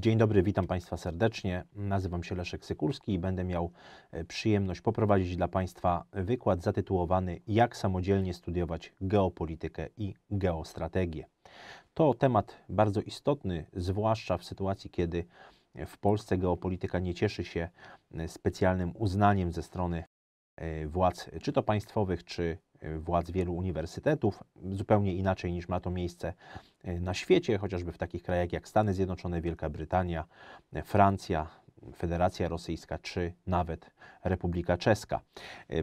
Dzień dobry, witam Państwa serdecznie. Nazywam się Leszek Sykulski i będę miał e, przyjemność poprowadzić dla Państwa wykład zatytułowany Jak samodzielnie studiować geopolitykę i geostrategię. To temat bardzo istotny, zwłaszcza w sytuacji, kiedy w Polsce geopolityka nie cieszy się e, specjalnym uznaniem ze strony e, władz, czy to państwowych, czy Y, władz wielu uniwersytetów, zupełnie inaczej niż ma to miejsce y, na świecie, chociażby w takich krajach jak Stany Zjednoczone, Wielka Brytania, y, Francja, Federacja Rosyjska czy nawet Republika Czeska.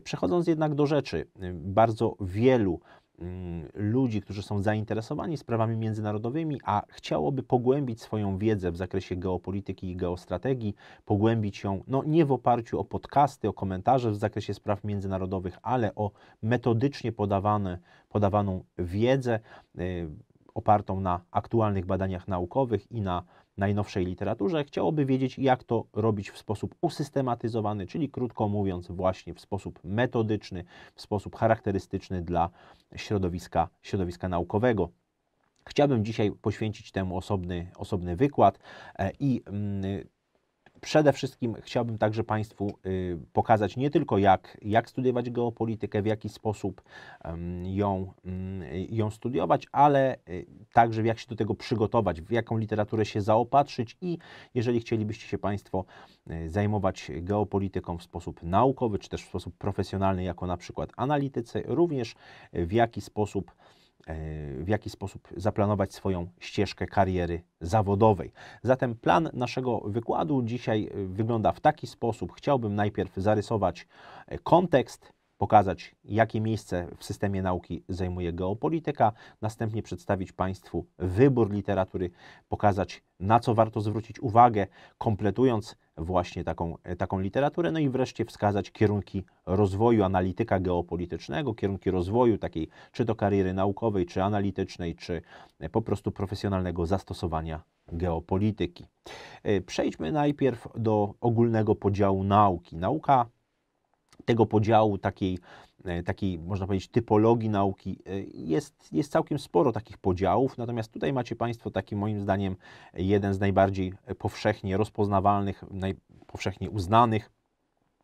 Przechodząc jednak do rzeczy, bardzo wielu Mm, ludzi, którzy są zainteresowani sprawami międzynarodowymi, a chciałoby pogłębić swoją wiedzę w zakresie geopolityki i geostrategii, pogłębić ją no, nie w oparciu o podcasty, o komentarze w zakresie spraw międzynarodowych, ale o metodycznie podawane, podawaną wiedzę y, opartą na aktualnych badaniach naukowych i na najnowszej literaturze, chciałoby wiedzieć, jak to robić w sposób usystematyzowany, czyli krótko mówiąc, właśnie w sposób metodyczny, w sposób charakterystyczny dla środowiska, środowiska naukowego. Chciałbym dzisiaj poświęcić temu osobny, osobny wykład e, i mm, Przede wszystkim chciałbym także Państwu y, pokazać nie tylko jak, jak studiować geopolitykę, w jaki sposób ją, mm, ją studiować, ale y, także jak się do tego przygotować, w jaką literaturę się zaopatrzyć i jeżeli chcielibyście się Państwo y, zajmować geopolityką w sposób naukowy, czy też w sposób profesjonalny, jako na przykład analitycy, również w jaki sposób E, w jaki sposób zaplanować swoją ścieżkę kariery zawodowej. Zatem plan naszego wykładu dzisiaj e, wygląda w taki sposób. Chciałbym najpierw zarysować e, kontekst, pokazać, jakie miejsce w systemie nauki zajmuje geopolityka, następnie przedstawić Państwu wybór literatury, pokazać, na co warto zwrócić uwagę, kompletując właśnie taką, taką literaturę, no i wreszcie wskazać kierunki rozwoju analityka geopolitycznego, kierunki rozwoju takiej czy to kariery naukowej, czy analitycznej, czy e, po prostu profesjonalnego zastosowania geopolityki. E, przejdźmy najpierw do ogólnego podziału nauki. Nauka tego podziału, takiej, e, takiej można powiedzieć, typologii nauki, e, jest, jest całkiem sporo takich podziałów. Natomiast tutaj macie Państwo taki, moim zdaniem, jeden z najbardziej powszechnie rozpoznawalnych, najpowszechnie uznanych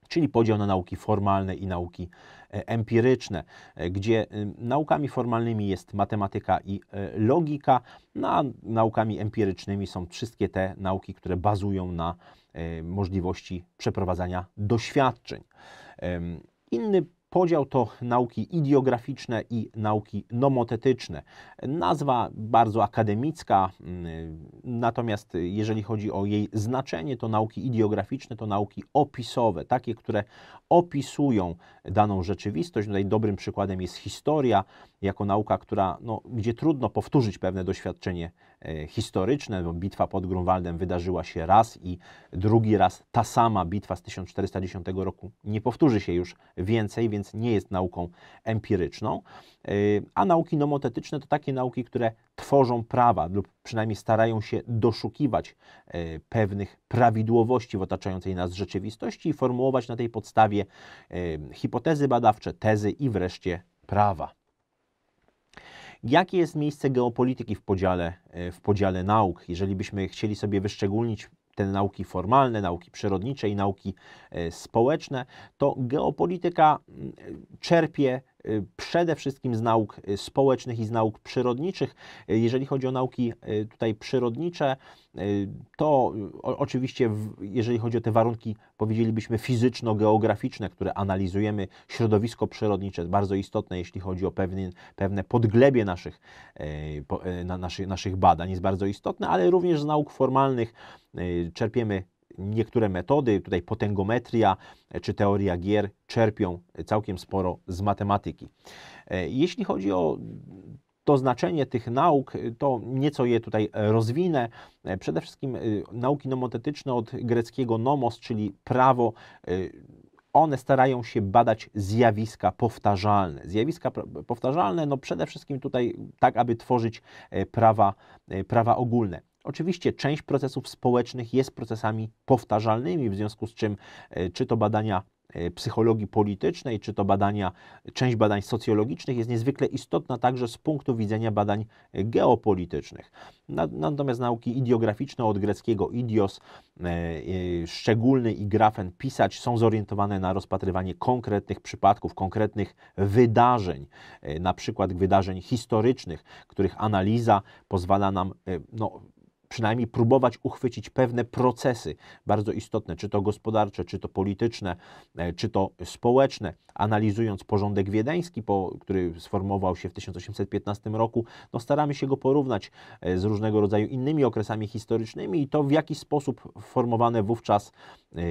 czyli podział na nauki formalne i nauki e, empiryczne, gdzie naukami formalnymi jest matematyka i logika, no a naukami empirycznymi są wszystkie te nauki, które bazują na możliwości przeprowadzania doświadczeń. Inny podział to nauki ideograficzne i nauki nomotetyczne. Nazwa bardzo akademicka, mm, natomiast jeżeli chodzi o jej znaczenie, to nauki ideograficzne to nauki opisowe, takie, które opisują daną rzeczywistość. Tutaj dobrym przykładem jest historia, jako nauka, która, no, gdzie trudno powtórzyć pewne doświadczenie E, historyczne, bo bitwa pod Grunwaldem wydarzyła się raz i drugi raz ta sama bitwa z 1410 roku nie powtórzy się już więcej, więc nie jest nauką empiryczną. E, a nauki nomotetyczne to takie nauki, które tworzą prawa lub przynajmniej starają się doszukiwać e, pewnych prawidłowości w otaczającej nas rzeczywistości i formułować na tej podstawie hipotezy badawcze, tezy i wreszcie prawa. Jakie jest miejsce geopolityki w podziale, e, w podziale nauk? Jeżeli byśmy chcieli sobie wyszczególnić te nauki formalne, nauki przyrodnicze i nauki e, społeczne, to geopolityka mm, e, czerpie Y, przede wszystkim z nauk y, społecznych i z nauk przyrodniczych. Y, jeżeli chodzi o nauki tutaj przyrodnicze, to oczywiście, jeżeli chodzi o te warunki, powiedzielibyśmy fizyczno-geograficzne, które analizujemy, środowisko przyrodnicze, bardzo istotne, jeśli chodzi o pewne, pewne podglebie naszych, naszych, naszych badań, jest bardzo istotne, ale również z nauk formalnych czerpiemy niektóre metody, tutaj potęgometria e, czy teoria gier, czerpią całkiem sporo z matematyki. E, jeśli chodzi o to znaczenie tych nauk, e, to nieco je tutaj rozwinę. Przede wszystkim nauki nomotetyczne od greckiego nomos, czyli prawo, one starają się badać zjawiska powtarzalne. Zjawiska powtarzalne, no przede wszystkim tutaj tak, aby tworzyć prawa, prawa ogólne. Oczywiście część procesów społecznych jest procesami powtarzalnymi, w związku z czym e, czy to badania e, psychologii politycznej, czy to badania, część badań socjologicznych jest niezwykle istotna także z punktu widzenia badań e, geopolitycznych. Natomiast nauki idiograficzne od greckiego idios, szczególny i grafen pisać są zorientowane na rozpatrywanie konkretnych przypadków, konkretnych wydarzeń, na przykład wydarzeń historycznych, których analiza pozwala nam no, przynajmniej próbować uchwycić pewne procesy bardzo istotne, czy to gospodarcze, czy to polityczne, e, czy to społeczne. Analizując porządek wiedeński, po, który sformował się w 1815 roku, no staramy się go porównać e, z różnego rodzaju innymi okresami historycznymi i to w jaki sposób formowane wówczas yy,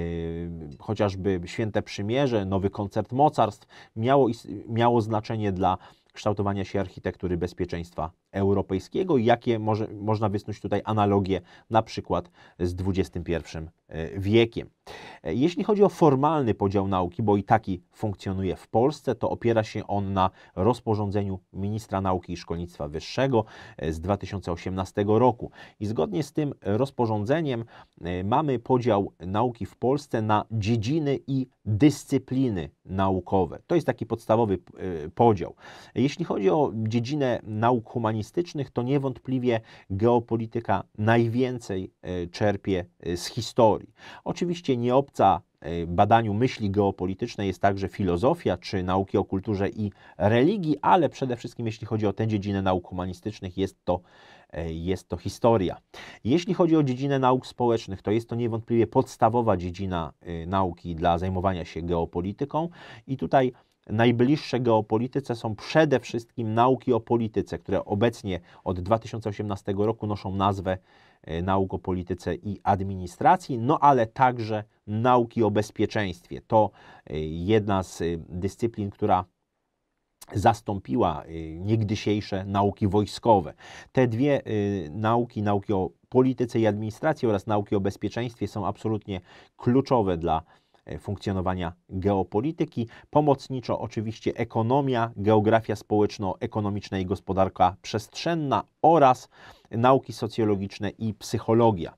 chociażby Święte Przymierze, nowy koncert mocarstw miało, miało znaczenie dla kształtowania się architektury bezpieczeństwa europejskiego i jakie może, można wysnuć tutaj analogie na przykład z XXI e, wiekiem. E, jeśli chodzi o formalny podział nauki, bo i taki funkcjonuje w Polsce, to opiera się on na rozporządzeniu ministra nauki i szkolnictwa wyższego e, z 2018 roku. I zgodnie z tym rozporządzeniem e, mamy podział nauki w Polsce na dziedziny i dyscypliny naukowe. To jest taki podstawowy podział. Jeśli chodzi o dziedzinę nauk humanistycznych, to niewątpliwie geopolityka najwięcej czerpie z historii. Oczywiście oczywiście nieobca e, badaniu myśli geopolitycznej jest także filozofia czy nauki o kulturze i religii, ale przede wszystkim jeśli chodzi o tę dziedzinę nauk humanistycznych, jest to, e, jest to historia. Jeśli chodzi o dziedzinę nauk społecznych, to jest to niewątpliwie podstawowa dziedzina e, nauki dla zajmowania się geopolityką i tutaj najbliższe geopolityce są przede wszystkim nauki o polityce, które obecnie od 2018 roku noszą nazwę E, nauk o polityce i administracji, no ale także nauki o bezpieczeństwie. To e, jedna z e, dyscyplin, która zastąpiła niegdysiejsze nauki wojskowe. Te dwie nauki, nauki o polityce i administracji oraz nauki o bezpieczeństwie są absolutnie kluczowe dla E, funkcjonowania geopolityki. Pomocniczo oczywiście ekonomia, geografia społeczno-ekonomiczna i gospodarka przestrzenna oraz nauki socjologiczne i psychologia.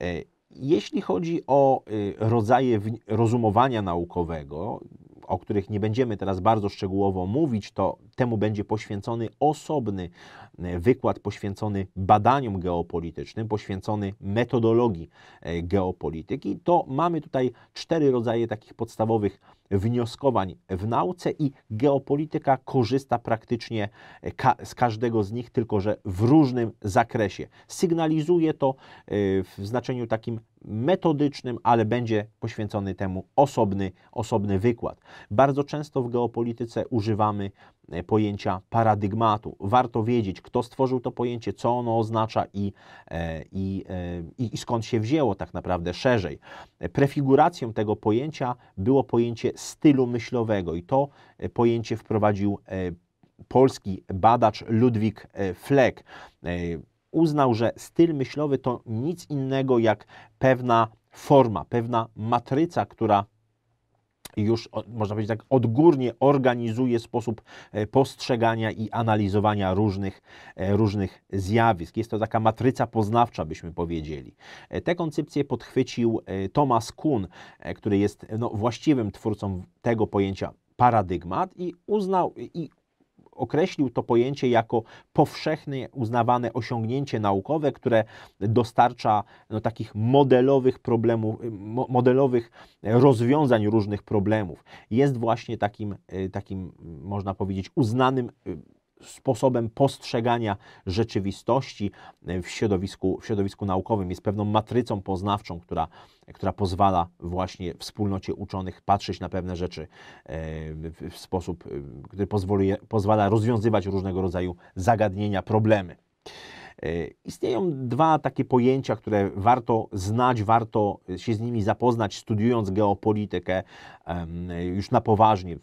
E, jeśli chodzi o y, rodzaje rozumowania naukowego, o których nie będziemy teraz bardzo szczegółowo mówić, to temu będzie poświęcony osobny e, wykład poświęcony badaniom geopolitycznym, poświęcony metodologii e, geopolityki. To mamy tutaj cztery rodzaje takich podstawowych wnioskowań w nauce i geopolityka korzysta praktycznie e, ka z każdego z nich, tylko że w różnym zakresie. Sygnalizuje to w znaczeniu takim metodycznym, ale będzie poświęcony temu osobny, osobny wykład. Bardzo często w geopolityce używamy e, pojęcia paradygmatu. Warto wiedzieć, kto stworzył to pojęcie, co ono oznacza i, e, i, e, i, i skąd się wzięło tak naprawdę szerzej. Prefiguracją tego pojęcia było pojęcie stylu myślowego i to pojęcie wprowadził polski badacz Ludwik Fleck uznał, że styl myślowy to nic innego jak pewna forma, pewna matryca, która już, można powiedzieć tak, odgórnie organizuje sposób e, postrzegania i analizowania różnych, e, różnych zjawisk. Jest to taka matryca poznawcza, byśmy powiedzieli. E, Te koncepcje podchwycił Thomas Kuhn, który jest no, właściwym twórcą tego pojęcia paradygmat i uznał i określił to pojęcie jako powszechnie uznawane osiągnięcie naukowe, które dostarcza no, takich modelowych problemów, modelowych rozwiązań różnych problemów. Jest właśnie takim, y, takim można powiedzieć, uznanym y, sposobem postrzegania rzeczywistości w środowisku, w środowisku naukowym. Jest pewną matrycą poznawczą, która, która pozwala właśnie wspólnocie uczonych patrzeć na pewne rzeczy e, w sposób, e, który pozwoli, pozwala rozwiązywać różnego rodzaju zagadnienia, problemy. E, istnieją dwa takie pojęcia, które warto znać, warto się z nimi zapoznać, studiując geopolitykę już na poważnie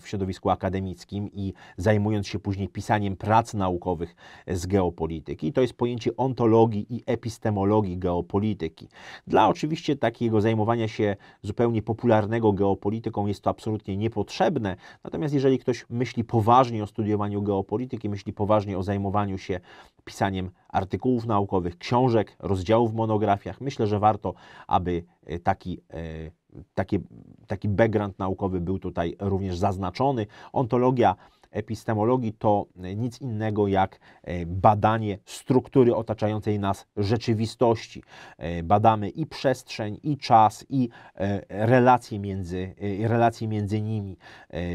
w środowisku akademickim i zajmując się później pisaniem prac naukowych z geopolityki. To jest pojęcie ontologii i epistemologii geopolityki. Dla oczywiście takiego zajmowania się zupełnie popularnego geopolityką jest to absolutnie niepotrzebne, natomiast jeżeli ktoś myśli poważnie o studiowaniu geopolityki, myśli poważnie o zajmowaniu się pisaniem artykułów naukowych, książek, rozdziałów w monografiach. Myślę, że warto, aby e, taki, e, taki, taki background naukowy był tutaj również zaznaczony. Ontologia epistemologii to nic innego jak e, badanie struktury otaczającej nas rzeczywistości. E, badamy i przestrzeń, i czas, i e, relacje między, relacje między nimi.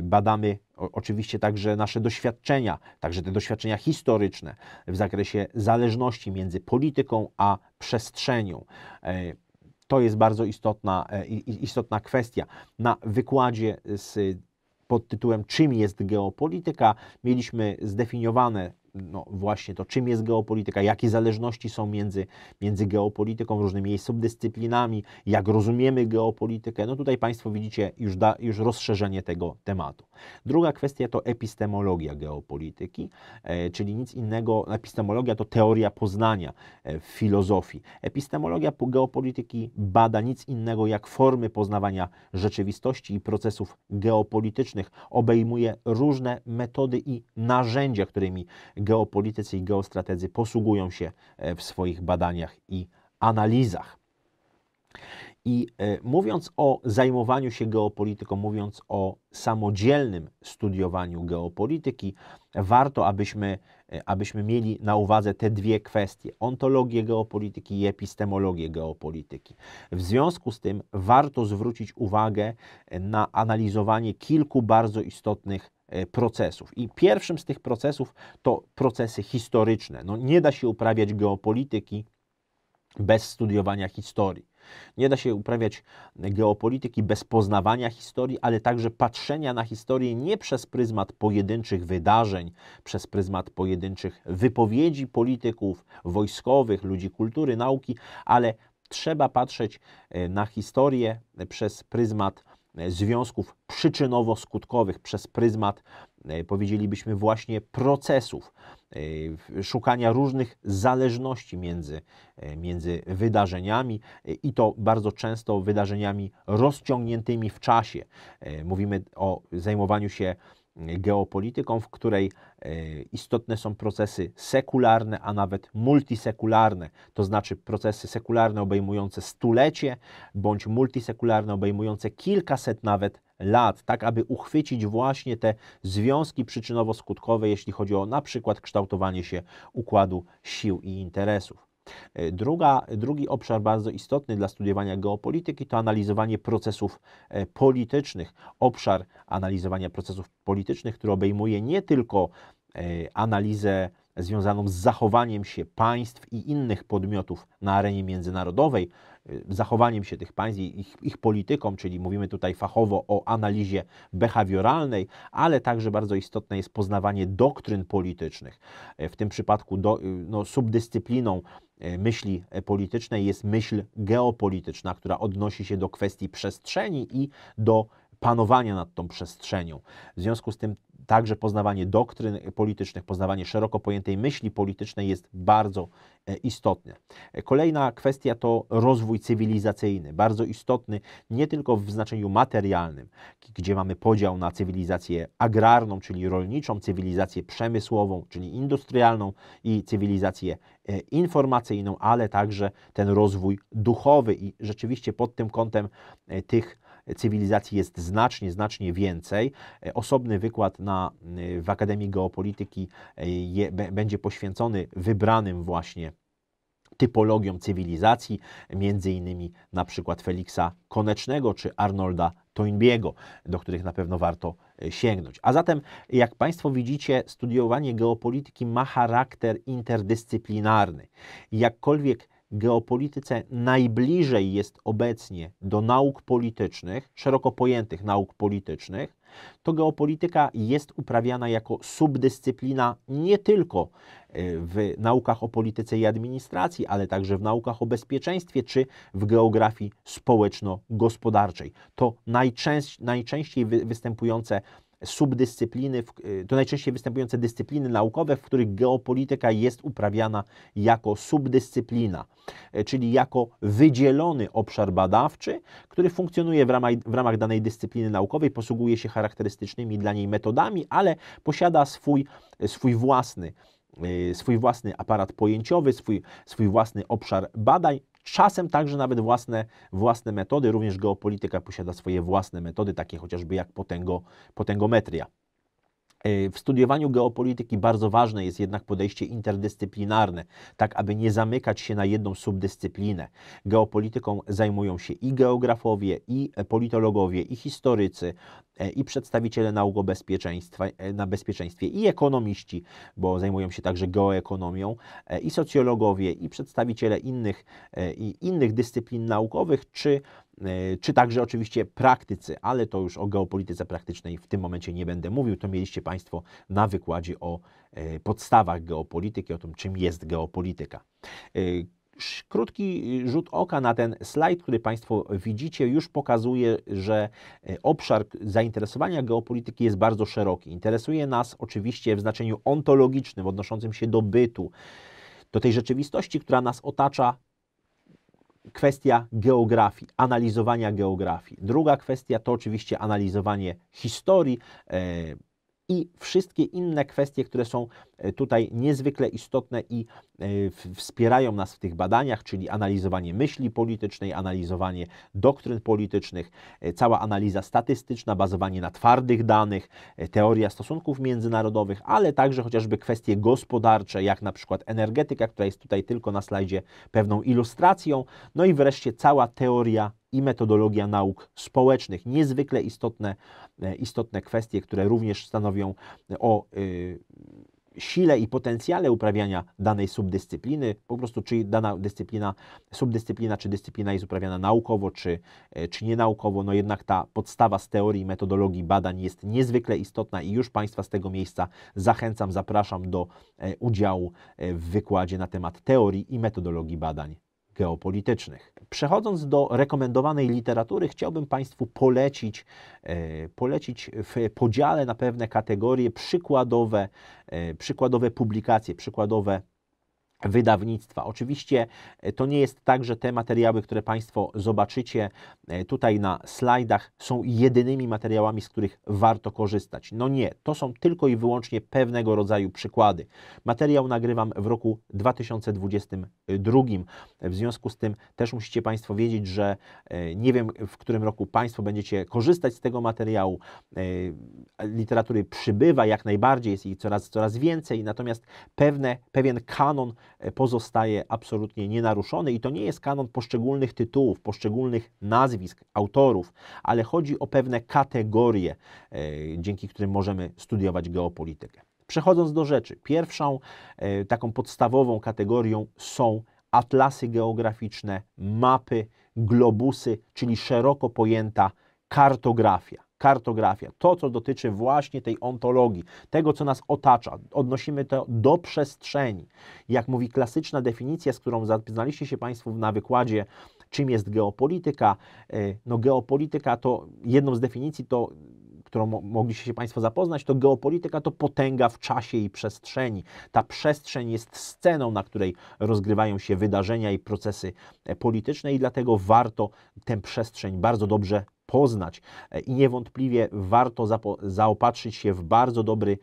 Badamy oczywiście także nasze doświadczenia, także te doświadczenia historyczne w zakresie zależności między polityką a przestrzenią. To jest bardzo istotna, istotna kwestia. Na wykładzie z pod tytułem Czym jest geopolityka. Mieliśmy zdefiniowane no właśnie to, czym jest geopolityka, jakie zależności są między, między geopolityką, różnymi jej subdyscyplinami, jak rozumiemy geopolitykę. No tutaj Państwo widzicie już, da, już rozszerzenie tego tematu. Druga kwestia to epistemologia geopolityki, e, czyli nic innego, epistemologia to teoria poznania e, w filozofii. Epistemologia geopolityki bada nic innego jak formy poznawania rzeczywistości i procesów geopolitycznych, obejmuje różne metody i narzędzia, którymi geopolitycy i geostrategzy posługują się e, w swoich badaniach i analizach. I e, mówiąc o zajmowaniu się geopolityką, mówiąc o samodzielnym studiowaniu geopolityki, warto, abyśmy, e, abyśmy mieli na uwadze te dwie kwestie: ontologię geopolityki i epistemologię geopolityki. W związku z tym warto zwrócić uwagę na analizowanie kilku bardzo istotnych E, procesów. I pierwszym z tych procesów to procesy historyczne. No, nie da się uprawiać geopolityki bez studiowania historii. Nie da się uprawiać geopolityki bez poznawania historii, ale także patrzenia na historię nie przez pryzmat pojedynczych wydarzeń, przez pryzmat pojedynczych wypowiedzi polityków, wojskowych, ludzi kultury, nauki, ale trzeba patrzeć e, na historię przez pryzmat E, związków przyczynowo-skutkowych przez pryzmat, e, powiedzielibyśmy, właśnie procesów, e, szukania różnych zależności między, między wydarzeniami i to bardzo często wydarzeniami rozciągniętymi w czasie. Mówimy o zajmowaniu się geopolityką, w której e, istotne są procesy sekularne, a nawet multisekularne, to znaczy procesy sekularne obejmujące stulecie bądź multisekularne obejmujące kilkaset nawet lat, tak aby uchwycić właśnie te związki przyczynowo-skutkowe, jeśli chodzi o na przykład kształtowanie się układu sił i interesów. E, druga, drugi obszar bardzo istotny dla studiowania geopolityki to analizowanie procesów e, politycznych. Obszar analizowania procesów politycznych, który obejmuje nie tylko e, analizę związaną z zachowaniem się państw i innych podmiotów na arenie międzynarodowej, y, zachowaniem się tych państw i ich, ich polityką, czyli mówimy tutaj fachowo o analizie behawioralnej, ale także bardzo istotne jest poznawanie doktryn politycznych. Y, w tym przypadku do, y, no, subdyscypliną myśli politycznej jest myśl geopolityczna, która odnosi się do kwestii przestrzeni i do panowania nad tą przestrzenią. W związku z tym także poznawanie doktryn politycznych, poznawanie szeroko pojętej myśli politycznej jest bardzo e, istotne. E, kolejna kwestia to rozwój cywilizacyjny, bardzo istotny nie tylko w znaczeniu materialnym, gdzie mamy podział na cywilizację agrarną, czyli rolniczą, cywilizację przemysłową, czyli industrialną i cywilizację e, informacyjną, ale także ten rozwój duchowy i rzeczywiście pod tym kątem tych cywilizacji jest znacznie, znacznie więcej. E, osobny wykład na, e, w Akademii Geopolityki e, je, będzie poświęcony wybranym właśnie typologią cywilizacji, między innymi na przykład Feliksa Konecznego czy Arnolda Toynbiego, do których na pewno warto sięgnąć. A zatem, jak Państwo widzicie, studiowanie geopolityki ma charakter interdyscyplinarny. Jakkolwiek geopolityce najbliżej jest obecnie do nauk politycznych, szeroko pojętych nauk politycznych, to geopolityka jest uprawiana jako subdyscyplina nie tylko e, w naukach o polityce i administracji, ale także w naukach o bezpieczeństwie czy w geografii społeczno-gospodarczej. To najczęściej występujące subdyscypliny, y, to najczęściej występujące dyscypliny naukowe, w których geopolityka jest uprawiana jako subdyscyplina, y, czyli jako wydzielony obszar badawczy, który funkcjonuje w ramach, w ramach danej dyscypliny naukowej, posługuje się charakterystycznymi dla niej metodami, ale posiada swój, swój własny y, swój własny aparat pojęciowy, swój, swój własny obszar badań, czasem także nawet własne, własne metody, również geopolityka posiada swoje własne metody, takie chociażby jak potęgo, potęgometria. E, w studiowaniu geopolityki bardzo ważne jest jednak podejście interdyscyplinarne, tak aby nie zamykać się na jedną subdyscyplinę. Geopolityką zajmują się i geografowie, i politologowie, i historycy, e, i przedstawiciele nauk o bezpieczeństwa, e, na bezpieczeństwie, i ekonomiści, bo zajmują się także geoekonomią, i socjologowie, i przedstawiciele innych, i innych dyscyplin naukowych, czy E, czy także oczywiście praktycy, ale to już o geopolityce praktycznej w tym momencie nie będę mówił. To mieliście Państwo na wykładzie o e, podstawach geopolityki, o tym, czym jest geopolityka. E, krótki rzut oka na ten slajd, który Państwo widzicie, już pokazuje, że obszar zainteresowania geopolityki jest bardzo szeroki. Interesuje nas oczywiście w znaczeniu ontologicznym, odnoszącym się do bytu, do tej rzeczywistości, która nas otacza kwestia geografii, analizowania geografii. Druga kwestia to oczywiście analizowanie historii, e, i wszystkie inne kwestie, które są e, tutaj niezwykle istotne i e, wspierają nas w tych badaniach, czyli analizowanie myśli politycznej, analizowanie doktryn politycznych, e, cała analiza statystyczna, bazowanie na twardych danych, teoria stosunków międzynarodowych, ale także chociażby kwestie gospodarcze, jak na przykład energetyka, która jest tutaj tylko na slajdzie pewną ilustracją, no i wreszcie cała teoria i metodologia nauk społecznych. Niezwykle istotne, e, istotne kwestie, które również stanowią e, o e, sile i potencjale uprawiania danej subdyscypliny, po prostu czy dana dyscyplina, subdyscyplina czy dyscyplina jest uprawiana naukowo, czy, czy nienaukowo, no jednak ta podstawa z teorii i metodologii badań jest niezwykle istotna i już Państwa z tego miejsca zachęcam, zapraszam do udziału w wykładzie na temat teorii i metodologii badań geopolitycznych. Przechodząc do rekomendowanej literatury, chciałbym Państwu polecić, e, polecić w podziale na pewne kategorie przykładowe, e, przykładowe publikacje, przykładowe wydawnictwa. Oczywiście e, to nie jest tak, że te materiały, które Państwo zobaczycie e, tutaj na slajdach, są jedynymi materiałami, z których warto korzystać. No nie, to są tylko i wyłącznie pewnego rodzaju przykłady. Materiał nagrywam w roku 2022. W związku z tym też musicie Państwo wiedzieć, że e, nie wiem, w którym roku Państwo będziecie korzystać z tego materiału. Literatury przybywa jak najbardziej, jest jej coraz, coraz więcej, natomiast pewne, pewien kanon pozostaje absolutnie nienaruszony i to nie jest kanon poszczególnych tytułów, poszczególnych nazwisk, autorów, ale chodzi o pewne kategorie, e, dzięki którym możemy studiować geopolitykę. Przechodząc do rzeczy, pierwszą e, taką podstawową kategorią są atlasy geograficzne, mapy, globusy, czyli szeroko pojęta kartografia kartografia, to co dotyczy właśnie tej ontologii, tego co nas otacza, odnosimy to do przestrzeni. Jak mówi klasyczna definicja, z którą zapoznaliście się Państwo na wykładzie, czym jest geopolityka. E, no geopolityka to jedną z definicji to którą mogliście się Państwo zapoznać, to geopolityka to potęga w czasie i przestrzeni. Ta przestrzeń jest sceną, na której rozgrywają się wydarzenia i procesy e, polityczne, i dlatego warto tę przestrzeń bardzo dobrze poznać. E, I niewątpliwie warto zaopatrzyć się w bardzo dobry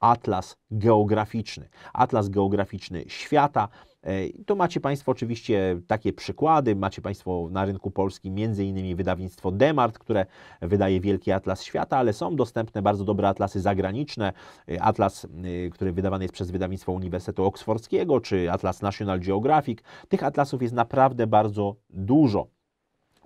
atlas geograficzny. Atlas geograficzny świata. E, to macie Państwo oczywiście takie przykłady. Macie Państwo na rynku polskim m.in. wydawnictwo Demart, które wydaje Wielki Atlas Świata, ale są dostępne bardzo dobre atlasy zagraniczne. E, atlas, który wydawany jest przez wydawnictwo Uniwersytetu Oksfordzkiego, czy Atlas National Geographic. Tych atlasów jest naprawdę bardzo dużo.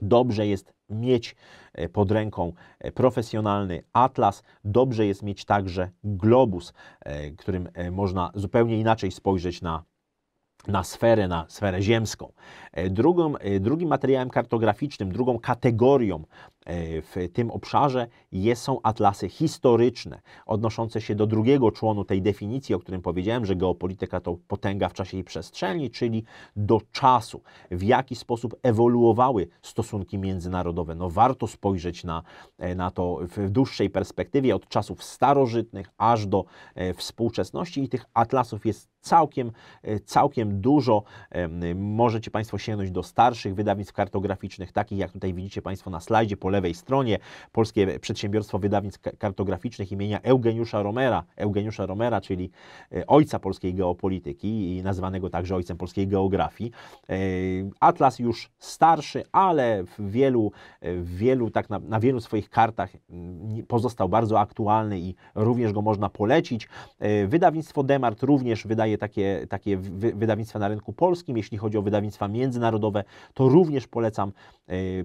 Dobrze jest mieć e, pod ręką e, profesjonalny atlas, dobrze jest mieć także globus, e, którym można zupełnie inaczej spojrzeć na na sferę, na sferę ziemską. Drugą, drugim materiałem kartograficznym, drugą kategorią E, w tym obszarze jest, są atlasy historyczne, odnoszące się do drugiego członu tej definicji, o którym powiedziałem, że geopolityka to potęga w czasie i przestrzeni, czyli do czasu, w jaki sposób ewoluowały stosunki międzynarodowe. No warto spojrzeć na, e, na to w dłuższej perspektywie, od czasów starożytnych aż do e, współczesności i tych atlasów jest całkiem, całkiem dużo. Możecie Państwo sięgnąć do starszych wydawnictw kartograficznych, takich jak tutaj widzicie Państwo na slajdzie, lewej stronie, Polskie Przedsiębiorstwo Wydawnictw Kartograficznych imienia Eugeniusza Romera, Eugeniusza Romera, czyli e, ojca polskiej geopolityki i nazwanego także ojcem polskiej geografii. E, Atlas już starszy, ale w wielu, e, w wielu tak na, na wielu swoich kartach mm, pozostał bardzo aktualny i również go można polecić. Wydawnictwo Demart również wydaje takie, takie wydawnictwa na rynku polskim. Jeśli chodzi o wydawnictwa międzynarodowe, to również polecam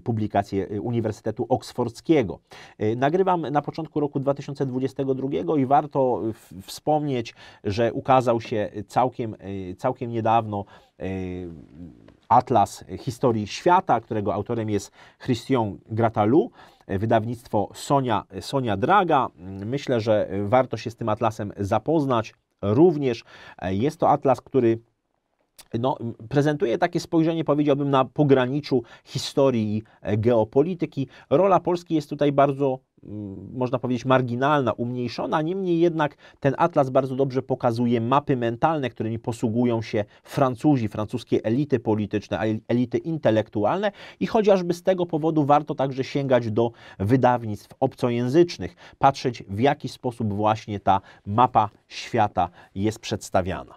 publikacje Uniwersytetu Uniwersytetu Oksfordzkiego. E, nagrywam na początku roku 2022 i warto wspomnieć, że ukazał się całkiem, e, całkiem niedawno e, Atlas Historii Świata, którego autorem jest Christian Gratalu, wydawnictwo Sonia, Sonia Draga. Myślę, że warto się z tym atlasem zapoznać również. Jest to atlas, który no, prezentuje takie spojrzenie, powiedziałbym, na pograniczu historii e, geopolityki. Rola Polski jest tutaj bardzo, mm, można powiedzieć, marginalna, umniejszona, niemniej jednak ten atlas bardzo dobrze pokazuje mapy mentalne, którymi posługują się Francuzi, francuskie elity polityczne, elity intelektualne i chociażby z tego powodu warto także sięgać do wydawnictw obcojęzycznych, patrzeć w jaki sposób właśnie ta mapa świata jest przedstawiana.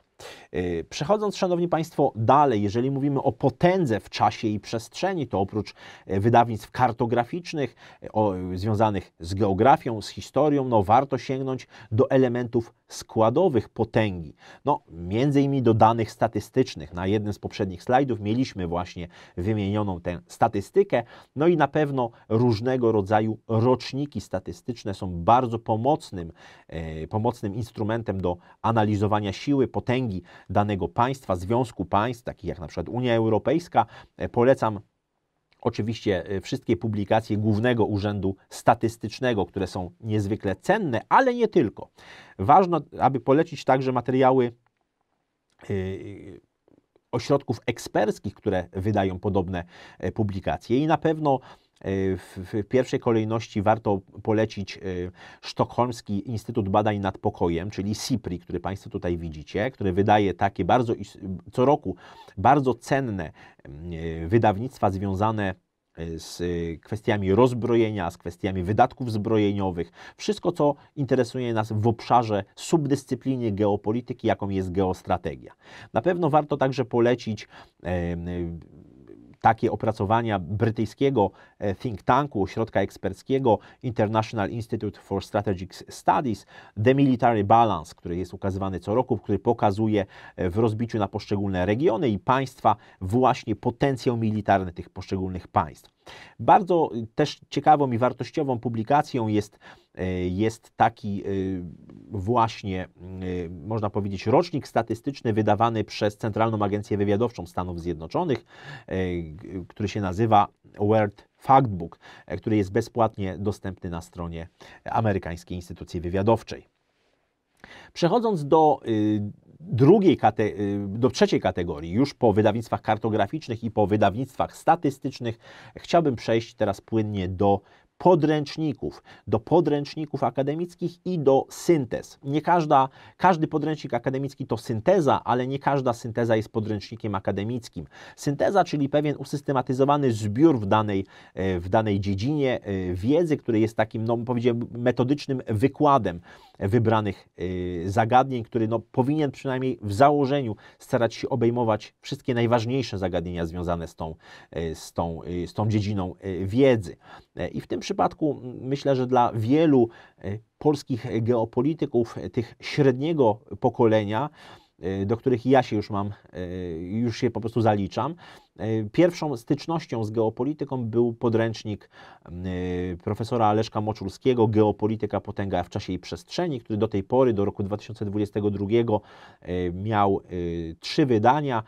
Y, przechodząc, Szanowni Państwo, dalej, jeżeli mówimy o potędze w czasie i przestrzeni, to oprócz y, wydawnictw kartograficznych y, o, związanych z geografią, z historią, no warto sięgnąć do elementów składowych potęgi. No, między innymi do danych statystycznych. Na jednym z poprzednich slajdów mieliśmy właśnie wymienioną tę statystykę. No i na pewno różnego rodzaju roczniki statystyczne są bardzo pomocnym, e, pomocnym instrumentem do analizowania siły, potęgi danego państwa, związku państw, takich jak na przykład Unia Europejska. E, polecam Oczywiście y, wszystkie publikacje Głównego Urzędu Statystycznego, które są niezwykle cenne, ale nie tylko. Ważne, aby polecić także materiały y, y, ośrodków eksperckich, które wydają podobne publikacje i na pewno Y, w pierwszej kolejności warto polecić y, Sztokholmski Instytut Badań nad Pokojem, czyli SIPRI, który Państwo tutaj widzicie, który wydaje takie bardzo, co roku bardzo cenne y, wydawnictwa związane z kwestiami rozbrojenia, z kwestiami wydatków zbrojeniowych, wszystko co interesuje nas w obszarze subdyscypliny geopolityki, jaką jest geostrategia. Na pewno warto także polecić takie opracowania brytyjskiego E, think tanku, ośrodka eksperckiego International Institute for Strategic Studies The Military Balance, który jest ukazywany co roku, który pokazuje e, w rozbiciu na poszczególne regiony i państwa właśnie potencjał militarny tych poszczególnych państw. Bardzo y, też ciekawą i wartościową publikacją jest, e, jest taki y, właśnie, y, można powiedzieć, rocznik statystyczny wydawany przez Centralną Agencję Wywiadowczą Stanów Zjednoczonych, który się nazywa World Factbook, e, który jest bezpłatnie dostępny na stronie amerykańskiej instytucji wywiadowczej. Przechodząc do y, drugiej y, do trzeciej kategorii, już po wydawnictwach kartograficznych i po wydawnictwach statystycznych, chciałbym przejść teraz płynnie do podręczników, do podręczników akademickich i do syntez. Nie każda, każdy podręcznik akademicki to synteza, ale nie każda synteza jest podręcznikiem akademickim. Synteza, czyli pewien usystematyzowany zbiór w danej, e, w danej dziedzinie e, wiedzy, który jest takim, no powiedziałem, metodycznym wykładem wybranych y, zagadnień, który no, powinien przynajmniej w założeniu starać się obejmować wszystkie najważniejsze zagadnienia związane z tą, y, z tą, y, z tą dziedziną wiedzy. I w tym przypadku myślę, że dla wielu polskich geopolityków, tych średniego pokolenia, do których ja się już mam, już się po prostu zaliczam, E, pierwszą stycznością z geopolityką był podręcznik mm, e, profesora Aleszka Moczulskiego, Geopolityka Potęga w czasie i przestrzeni, który do tej pory, do roku 2022 e, miał trzy wydania.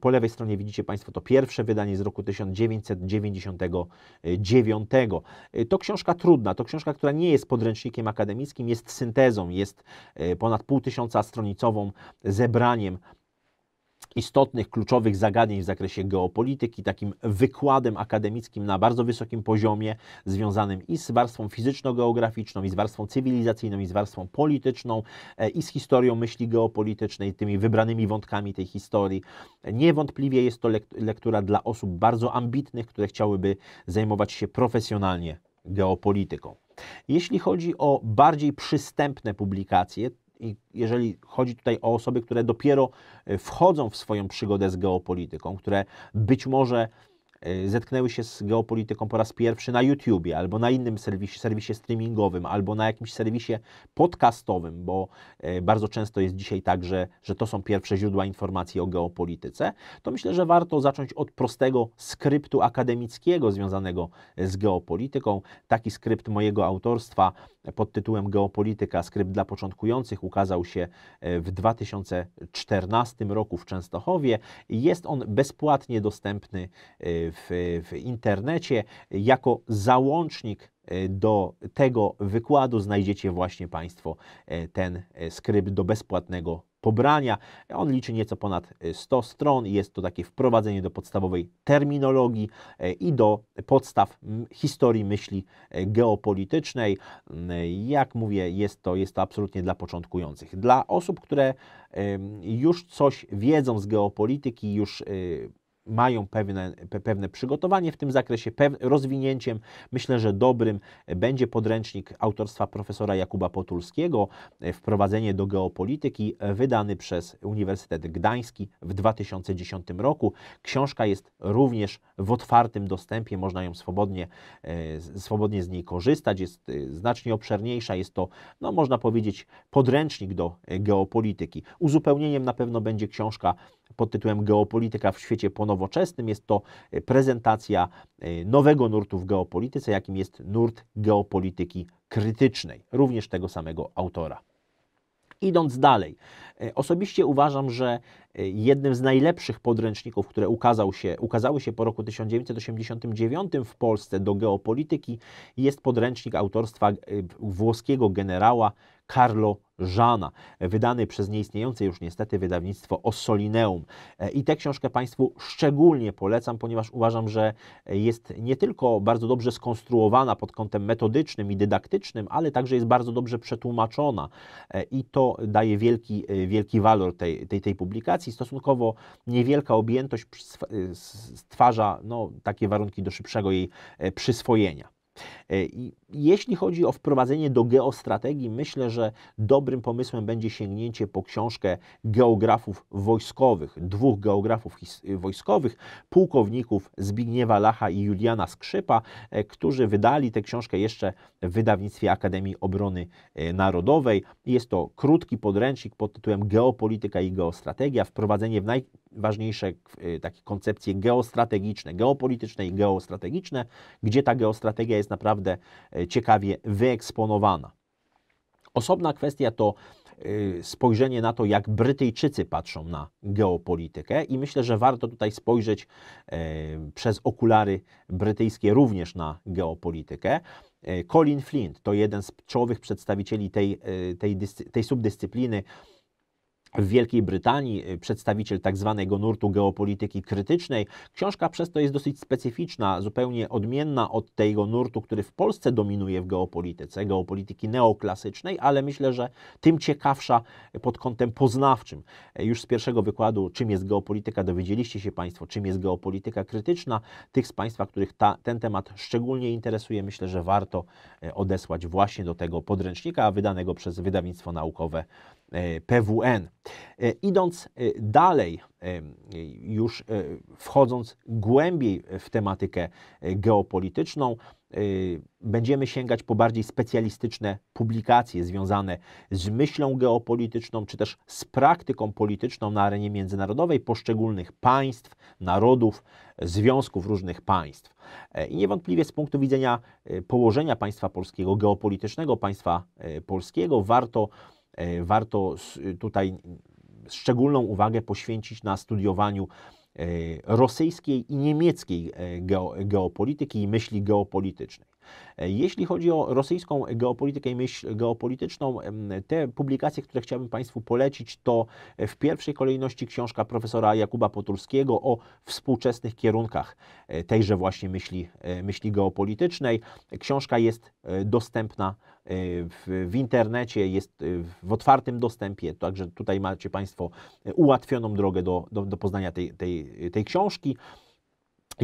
Po lewej stronie widzicie Państwo to pierwsze wydanie z roku 1999. To książka trudna, to książka, która nie jest podręcznikiem akademickim, jest syntezą, jest ponad pół tysiąca stronicową zebraniem istotnych, kluczowych zagadnień w zakresie geopolityki, takim wykładem akademickim na bardzo wysokim poziomie, związanym i z warstwą fizyczno-geograficzną, i z warstwą cywilizacyjną, i z warstwą polityczną, e, i z historią myśli geopolitycznej, tymi wybranymi wątkami tej historii. Niewątpliwie jest to lektura dla osób bardzo ambitnych, które chciałyby zajmować się profesjonalnie geopolityką. Jeśli chodzi o bardziej przystępne publikacje, i jeżeli chodzi tutaj o osoby, które dopiero e, wchodzą w swoją przygodę z geopolityką, które być może Y, zetknęły się z geopolityką po raz pierwszy na YouTubie albo na innym serwisie, serwisie streamingowym, albo na jakimś serwisie podcastowym, bo y, bardzo często jest dzisiaj tak, że, że to są pierwsze źródła informacji o geopolityce, to myślę, że warto zacząć od prostego skryptu akademickiego związanego z geopolityką. Taki skrypt mojego autorstwa pod tytułem Geopolityka, skrypt dla początkujących, ukazał się y, w 2014 roku w Częstochowie. Jest on bezpłatnie dostępny w, w internecie. Jako załącznik e, do tego wykładu znajdziecie właśnie Państwo e, ten e, skrypt do bezpłatnego pobrania. On liczy nieco ponad 100 stron i jest to takie wprowadzenie do podstawowej terminologii i do podstaw historii myśli geopolitycznej. Mm, jak mówię, jest to, jest to absolutnie dla początkujących. Dla osób, które już coś wiedzą z geopolityki, już mają pewne, pewne przygotowanie w tym zakresie, rozwinięciem. Myślę, że dobrym będzie podręcznik autorstwa profesora Jakuba Potulskiego, e, Wprowadzenie do geopolityki, e, wydany przez Uniwersytet Gdański w 2010 roku. Książka jest również w otwartym dostępie, można ją swobodnie, e, swobodnie z niej korzystać. Jest znacznie obszerniejsza, jest to, no, można powiedzieć, podręcznik do geopolityki. Uzupełnieniem na pewno będzie książka pod tytułem Geopolityka w świecie ponowoczesnym. Jest to e, prezentacja e, nowego nurtu w geopolityce, jakim jest nurt geopolityki krytycznej, również tego samego autora. Idąc dalej, e, osobiście uważam, że jednym z najlepszych podręczników, które ukazał się, ukazały się po roku 1989 w Polsce do geopolityki, jest podręcznik autorstwa włoskiego generała Carlo Żana, wydany przez nieistniejące już niestety wydawnictwo Ossolineum. I tę książkę Państwu szczególnie polecam, ponieważ uważam, że jest nie tylko bardzo dobrze skonstruowana pod kątem metodycznym i dydaktycznym, ale także jest bardzo dobrze przetłumaczona i to daje wielki, wielki walor tej, tej, tej publikacji. Stosunkowo niewielka objętość stwarza no, takie warunki do szybszego jej e, przyswojenia. E, jeśli chodzi o wprowadzenie do geostrategii, myślę, że dobrym pomysłem będzie sięgnięcie po książkę geografów wojskowych, dwóch geografów e, wojskowych, pułkowników Zbigniewa Lacha i Juliana Skrzypa, e, którzy wydali tę książkę jeszcze w wydawnictwie Akademii Obrony Narodowej. Jest to krótki podręcznik pod tytułem Geopolityka i geostrategia, wprowadzenie w najważniejsze takie koncepcje geostrategiczne, geopolityczne i geostrategiczne, gdzie ta geostrategia jest naprawdę naprawdę e, ciekawie wyeksponowana. Osobna kwestia to e, spojrzenie na to, jak Brytyjczycy patrzą na geopolitykę, i myślę, że warto tutaj spojrzeć e, przez okulary brytyjskie również na geopolitykę. Colin Flint to jeden z czołowych przedstawicieli tej, tej, tej subdyscypliny w Wielkiej Brytanii y, przedstawiciel tak zwanego nurtu geopolityki krytycznej. Książka przez to jest dosyć specyficzna, zupełnie odmienna od tego nurtu, który w Polsce dominuje w geopolityce, geopolityki neoklasycznej, ale myślę, że tym ciekawsza y, pod kątem poznawczym. Y, już z pierwszego wykładu, czym jest geopolityka, dowiedzieliście się Państwo, czym jest geopolityka krytyczna. Tych z Państwa, których ta, ten temat szczególnie interesuje, myślę, że warto odesłać właśnie do tego podręcznika wydanego przez wydawnictwo naukowe E, PWN. E, idąc e, dalej, już wchodząc głębiej w tematykę geopolityczną, będziemy sięgać po bardziej specjalistyczne publikacje związane z myślą geopolityczną, czy też z praktyką polityczną na arenie międzynarodowej poszczególnych państw, narodów, związków różnych państw. I niewątpliwie z punktu widzenia położenia państwa polskiego, geopolitycznego państwa polskiego, warto E, warto tutaj szczególną uwagę poświęcić na studiowaniu e, rosyjskiej i niemieckiej e, geopolityki i myśli geopolitycznej. E, jeśli chodzi o rosyjską geopolitykę i myśl geopolityczną, te publikacje, które chciałbym Państwu polecić, to e, w pierwszej kolejności książka profesora Jakuba Potulskiego o współczesnych kierunkach e, tejże właśnie myśli, myśli geopolitycznej. Książka jest dostępna w, w, internecie, jest w otwartym dostępie, także tutaj macie Państwo ułatwioną drogę do, do, do poznania tej, tej, tej książki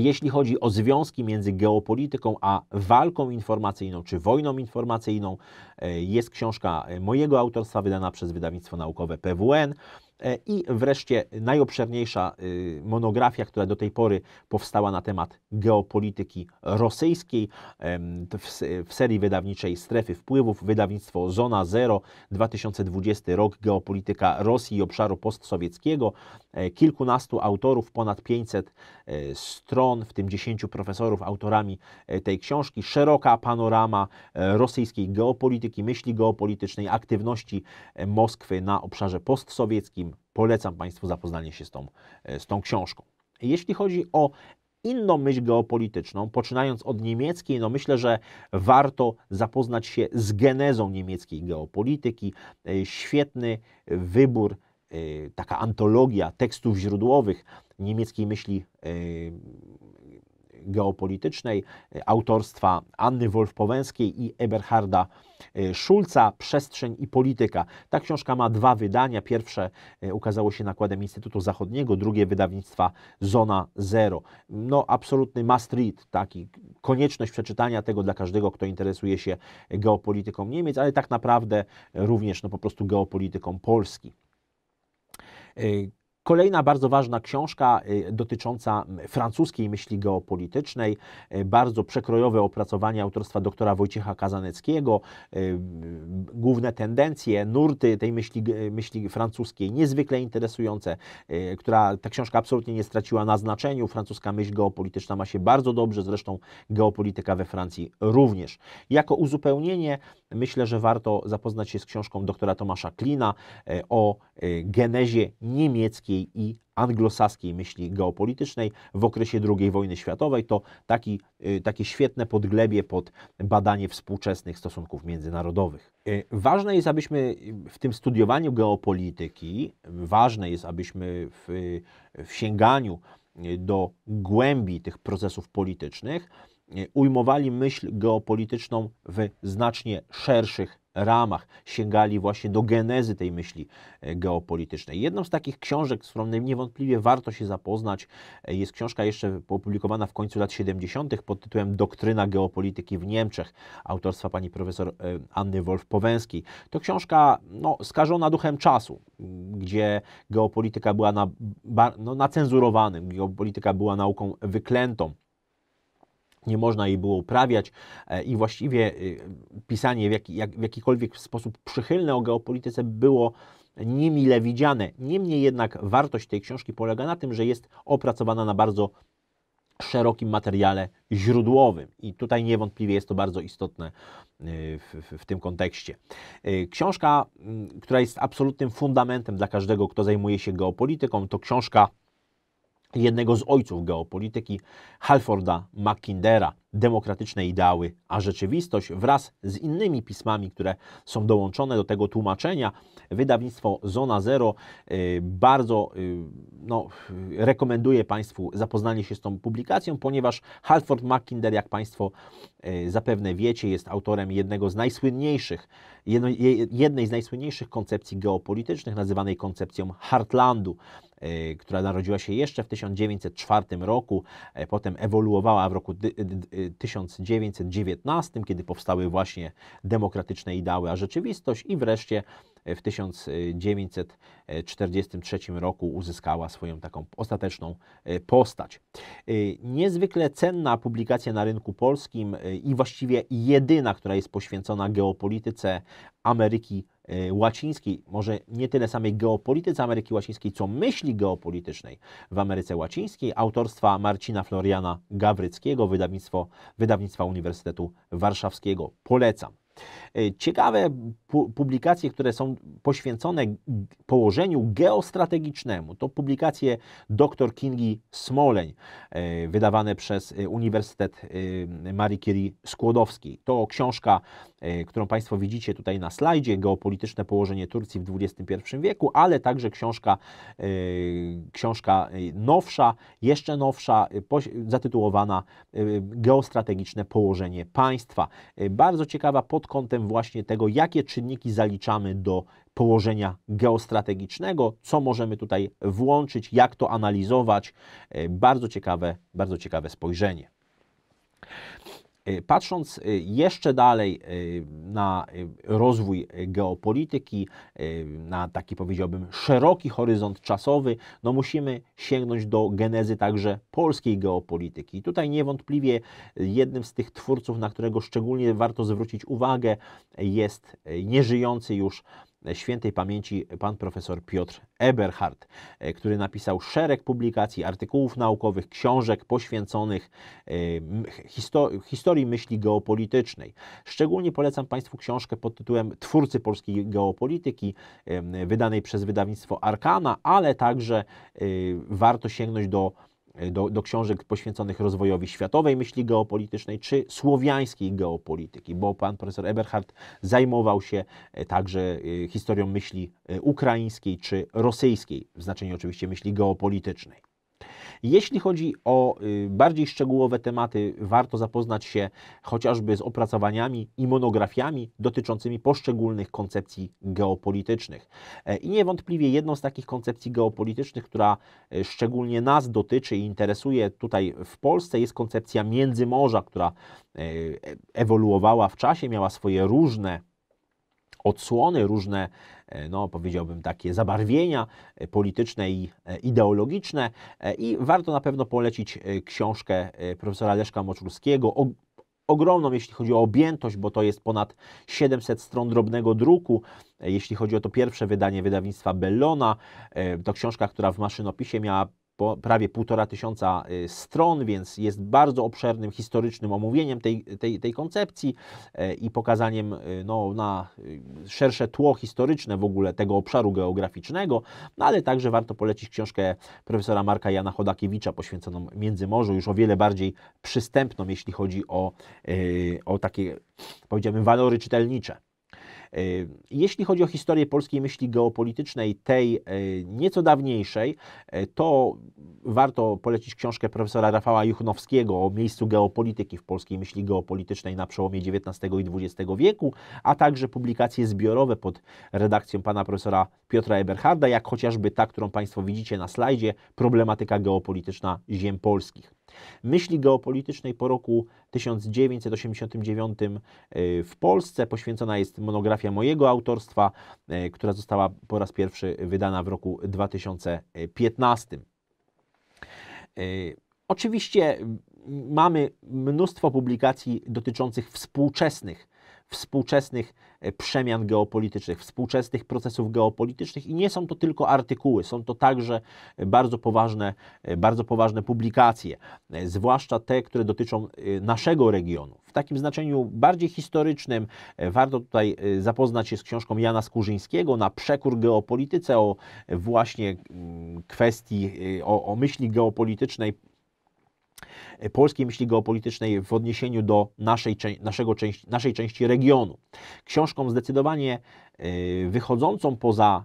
jeśli chodzi o związki między geopolityką a walką informacyjną czy wojną informacyjną, e, jest książka mojego autorstwa wydana przez wydawnictwo naukowe PWN. E, I wreszcie najobszerniejsza y, monografia, która do tej pory powstała na temat geopolityki rosyjskiej w serii wydawniczej Strefy Wpływów, wydawnictwo Zona Zero, 2020 rok, geopolityka Rosji i obszaru postsowieckiego. E, kilkunastu autorów, ponad 500 e, stron, w tym 10 profesorów autorami tej książki. Szeroka panorama rosyjskiej geopolityki, myśli geopolitycznej, aktywności Moskwy na obszarze postsowieckim, wszystkim polecam Państwu zapoznanie się z tą, e, z tą książką. Jeśli chodzi o inną myśl geopolityczną, poczynając od niemieckiej, no myślę, że warto zapoznać się z genezą niemieckiej geopolityki. E, świetny wybór, e, taka antologia tekstów źródłowych niemieckiej myśli geopolitycznej autorstwa Anny Wolf-Powęskiej i Eberharda e, Schulza, Przestrzeń i polityka. Ta książka ma dwa wydania. Pierwsze e, ukazało się nakładem Instytutu Zachodniego, drugie wydawnictwa Zona Zero. No absolutny must read, taki konieczność przeczytania tego dla każdego, kto interesuje się geopolityką Niemiec, ale tak naprawdę również no, po prostu geopolityką Polski. E, Kolejna bardzo ważna książka y, dotycząca francuskiej myśli geopolitycznej, y, bardzo przekrojowe opracowanie autorstwa doktora Wojciecha Kazaneckiego, y, główne tendencje, nurty tej myśli, myśli francuskiej, niezwykle interesujące, która ta książka absolutnie nie straciła na znaczeniu. Francuska myśl geopolityczna ma się bardzo dobrze, zresztą geopolityka we Francji również. Jako uzupełnienie myślę, że warto zapoznać się z książką doktora Tomasza Klina o genezie niemieckiej i anglosaskiej myśli geopolitycznej w okresie II wojny światowej. To taki, y, takie świetne podglebie pod badanie współczesnych stosunków międzynarodowych. Y, ważne jest, abyśmy w tym studiowaniu geopolityki, ważne jest, abyśmy w, w sięganiu y, do głębi tych procesów politycznych ujmowali myśl geopolityczną w znacznie szerszych ramach sięgali właśnie do genezy tej myśli e, geopolitycznej. Jedną z takich książek, z którą niewątpliwie warto się zapoznać, e, jest książka jeszcze opublikowana w końcu lat 70. pod tytułem Doktryna geopolityki w Niemczech, autorstwa pani profesor e, Anny Wolf-Powęskiej. To książka no, skażona duchem czasu, gdzie geopolityka była na, no, nacenzurowanym, geopolityka była nauką wyklętą nie można jej było uprawiać e, i właściwie e, pisanie w, jak, w jakikolwiek sposób przychylne o geopolityce było niemile widziane. Niemniej jednak wartość tej książki polega na tym, że jest opracowana na bardzo szerokim materiale źródłowym. I tutaj niewątpliwie jest to bardzo istotne e, w, w, w, tym kontekście. Książka, która jest absolutnym fundamentem dla każdego, kto zajmuje się geopolityką, to książka jednego z ojców geopolityki, Halforda Mackindera demokratyczne ideały a rzeczywistość wraz z innymi pismami, które są dołączone do tego tłumaczenia. Wydawnictwo Zona Zero y, bardzo y, no, rekomenduje Państwu zapoznanie się z tą publikacją, ponieważ Halford Mackinder, jak Państwo y, zapewne wiecie, jest autorem jednego z najsłynniejszych, jednej z najsłynniejszych koncepcji geopolitycznych, nazywanej koncepcją Heartlandu która narodziła się jeszcze w 1904 roku, potem ewoluowała w roku 1919, kiedy powstały właśnie demokratyczne ideały, a rzeczywistość i wreszcie w 1943 roku uzyskała swoją taką ostateczną e, postać. E, niezwykle cenna publikacja na rynku polskim e, i właściwie jedyna, która jest poświęcona geopolityce Ameryki Łacińskiej, może nie tyle samej geopolityce Ameryki Łacińskiej, co myśli geopolitycznej w Ameryce Łacińskiej, autorstwa Marcina Floriana Gawryckiego, wydawnictwo, wydawnictwa Uniwersytetu Warszawskiego. Polecam. E, ciekawe publikacje, które są poświęcone położeniu geostrategicznemu, to publikacje dr Kingi Smoleń, e, wydawane przez e, Uniwersytet Marii Curie Skłodowskiej. To książka, którą Państwo widzicie tutaj na slajdzie, Geopolityczne położenie Turcji w XXI wieku, ale także książka, książka nowsza, jeszcze nowsza, zatytułowana Geostrategiczne położenie państwa. Bardzo ciekawa pod pod kątem właśnie tego, jakie czynniki zaliczamy do położenia geostrategicznego, co możemy tutaj włączyć, jak to analizować. E, bardzo ciekawe, bardzo ciekawe spojrzenie. E, patrząc e, jeszcze dalej e, na rozwój geopolityki, na taki powiedziałbym szeroki horyzont czasowy, no musimy sięgnąć do genezy także polskiej geopolityki. Tutaj niewątpliwie jednym z tych twórców, na którego szczególnie warto zwrócić uwagę, jest nieżyjący już świętej pamięci pan profesor Piotr Eberhard, e, który napisał szereg publikacji, artykułów naukowych, książek poświęconych e, historii myśli geopolitycznej. Szczególnie polecam Państwu książkę pod tytułem Twórcy polskiej geopolityki, wydanej przez wydawnictwo Arkana, ale także e, warto sięgnąć do E, do, do książek poświęconych rozwojowi światowej myśli geopolitycznej czy słowiańskiej geopolityki, bo pan profesor Eberhardt zajmował się e, także e, historią myśli ukraińskiej czy rosyjskiej, w znaczeniu oczywiście myśli geopolitycznej. Jeśli chodzi o y, bardziej szczegółowe tematy, warto zapoznać się chociażby z opracowaniami i monografiami dotyczącymi poszczególnych koncepcji geopolitycznych. E, I niewątpliwie jedną z takich koncepcji geopolitycznych, która e, szczególnie nas dotyczy i interesuje tutaj w Polsce, jest koncepcja międzymorza, która e, ewoluowała w czasie, miała swoje różne odsłony, różne, e, no powiedziałbym, takie zabarwienia e, polityczne i e, ideologiczne. I warto na pewno polecić książkę profesora Leszka Moczulskiego. Ogromną, jeśli chodzi o objętość, bo to jest ponad 700 stron drobnego druku. Jeśli chodzi o to pierwsze wydanie wydawnictwa Bellona, to książka, która w maszynopisie miała po prawie półtora tysiąca y, stron, więc jest bardzo obszernym historycznym omówieniem tej, tej, tej koncepcji e, i pokazaniem y, no, na y, szersze tło historyczne w ogóle tego obszaru geograficznego, no, ale także warto polecić książkę profesora Marka Jana Chodakiewicza poświęconą Międzymorzu, już o wiele bardziej przystępną, jeśli chodzi o, o takie, powiedziałbym, walory czytelnicze. E, jeśli chodzi o historię polskiej myśli geopolitycznej, tej e, nieco dawniejszej, e, to warto polecić książkę profesora Rafała Juchnowskiego o miejscu geopolityki w polskiej myśli geopolitycznej na przełomie XIX i XX wieku, a także publikacje zbiorowe pod redakcją pana profesora Piotra Eberharda, jak chociażby ta, którą Państwo widzicie na slajdzie, problematyka geopolityczna ziem polskich. Myśli geopolitycznej po roku 1989 e, w Polsce. Poświęcona jest monografia mojego autorstwa, e, która została po raz pierwszy wydana w roku 2015. E, oczywiście mamy mnóstwo publikacji dotyczących współczesnych współczesnych e, przemian geopolitycznych, współczesnych procesów geopolitycznych i nie są to tylko artykuły, są to także e, bardzo poważne, e, bardzo poważne publikacje, zwłaszcza te, które dotyczą naszego regionu. W takim znaczeniu bardziej historycznym warto tutaj zapoznać się z książką Jana Skurzyńskiego na przekór geopolityce o właśnie mm, kwestii, o, o myśli geopolitycznej E, polskiej myśli geopolitycznej w odniesieniu do naszej, naszego, naszej części regionu. Książką zdecydowanie e, wychodzącą poza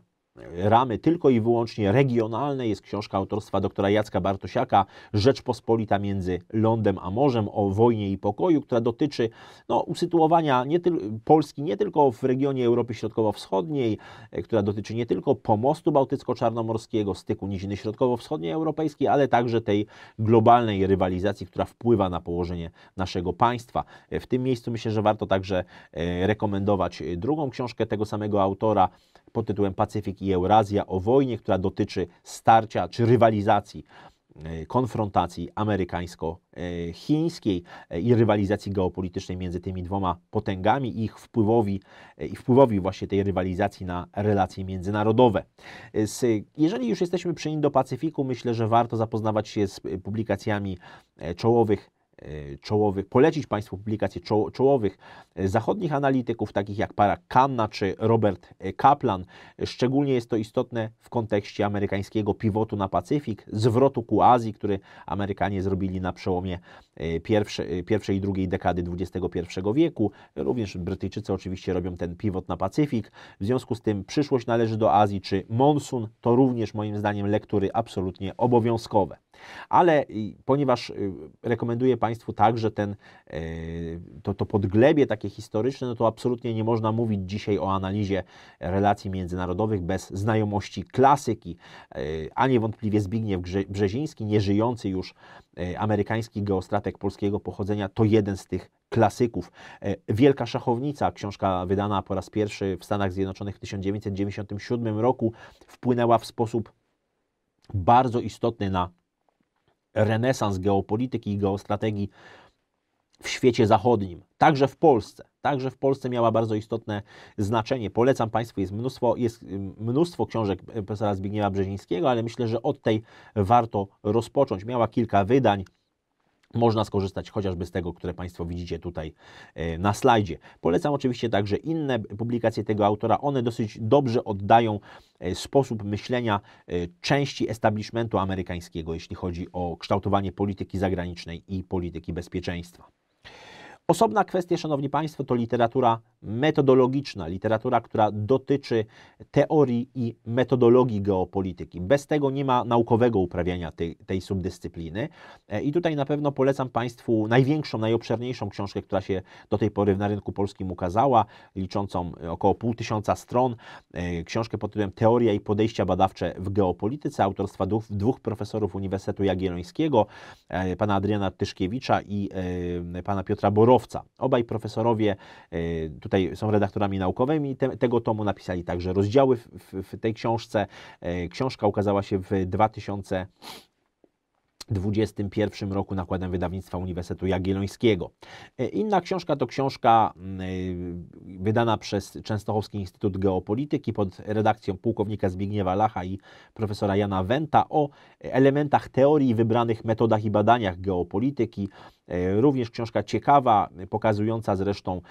ramy tylko i wyłącznie regionalne. Jest książka autorstwa doktora Jacka Bartosiaka Rzeczpospolita między lądem a morzem o wojnie i pokoju, która dotyczy no, usytuowania nie Polski nie tylko w regionie Europy Środkowo-Wschodniej, e, która dotyczy nie tylko pomostu bałtycko-czarnomorskiego, styku niziny środkowo wschodniej europejskiej ale także tej globalnej rywalizacji, która wpływa na położenie naszego państwa. E, w tym miejscu myślę, że warto także e, rekomendować drugą książkę tego samego autora, pod tytułem Pacyfik i Eurazja o wojnie, która dotyczy starcia czy rywalizacji e, konfrontacji amerykańsko-chińskiej e, i rywalizacji geopolitycznej między tymi dwoma potęgami i ich wpływowi, e, i wpływowi właśnie tej rywalizacji na relacje międzynarodowe. Jeżeli już jesteśmy przy Indo-Pacyfiku, myślę, że warto zapoznawać się z publikacjami czołowych E, czołowych, polecić Państwu publikacje czołowych e, zachodnich analityków, takich jak para Kanna czy Robert e, Kaplan. Szczególnie jest to istotne w kontekście amerykańskiego pivotu na Pacyfik, zwrotu ku Azji, który Amerykanie zrobili na przełomie pierwsze, pierwszej i drugiej dekady XXI wieku. Również Brytyjczycy oczywiście robią ten pivot na Pacyfik. W związku z tym przyszłość należy do Azji, czy monsun to również moim zdaniem lektury absolutnie obowiązkowe. Ale y, ponieważ y, rekomenduję Państwu także ten, y, to, to podglebie takie historyczne, no to absolutnie nie można mówić dzisiaj o analizie relacji międzynarodowych bez znajomości klasyki, a niewątpliwie Zbigniew Brzeziński, nieżyjący już amerykański geostratek polskiego pochodzenia, to jeden z tych klasyków. Wielka Szachownica, książka wydana po raz pierwszy w Stanach Zjednoczonych w 1997 roku, wpłynęła w sposób bardzo istotny na renesans geopolityki i geostrategii w świecie zachodnim, także w Polsce. Także w Polsce miała bardzo istotne znaczenie. Polecam Państwu, jest mnóstwo, jest mm, mnóstwo książek profesora Zbigniewa Brzezińskiego, ale myślę, że od tej warto rozpocząć. Miała kilka wydań. Można skorzystać chociażby z tego, które Państwo widzicie tutaj e, na slajdzie. Polecam oczywiście także inne publikacje tego autora. One dosyć dobrze oddają e, sposób myślenia e, części establishmentu amerykańskiego, jeśli chodzi o kształtowanie polityki zagranicznej i polityki bezpieczeństwa. Osobna kwestia, Szanowni Państwo, to literatura metodologiczna, literatura, która dotyczy teorii i metodologii geopolityki. Bez tego nie ma naukowego uprawiania tej, tej subdyscypliny. E, I tutaj na pewno polecam Państwu największą, najobszerniejszą książkę, która się do tej pory na rynku polskim ukazała, liczącą około pół tysiąca stron, e, książkę pod tytułem Teoria i podejścia badawcze w geopolityce, autorstwa dwóch, profesorów Uniwersytetu Jagiellońskiego, e, pana Adriana Tyszkiewicza i pana Piotra Borowa naukowca. Obaj profesorowie y, tutaj są redaktorami naukowymi te, tego tomu, napisali także rozdziały w, w, w tej książce. Y, książka ukazała się w 2000 2021 roku nakładem wydawnictwa Uniwersytetu Jagiellońskiego. E, inna książka to książka mm, e, wydana przez Częstochowski Instytut Geopolityki pod redakcją pułkownika Zbigniewa Lacha i profesora Jana Wenta o elementach teorii, wybranych metodach i badaniach geopolityki. E, również książka ciekawa, pokazująca zresztą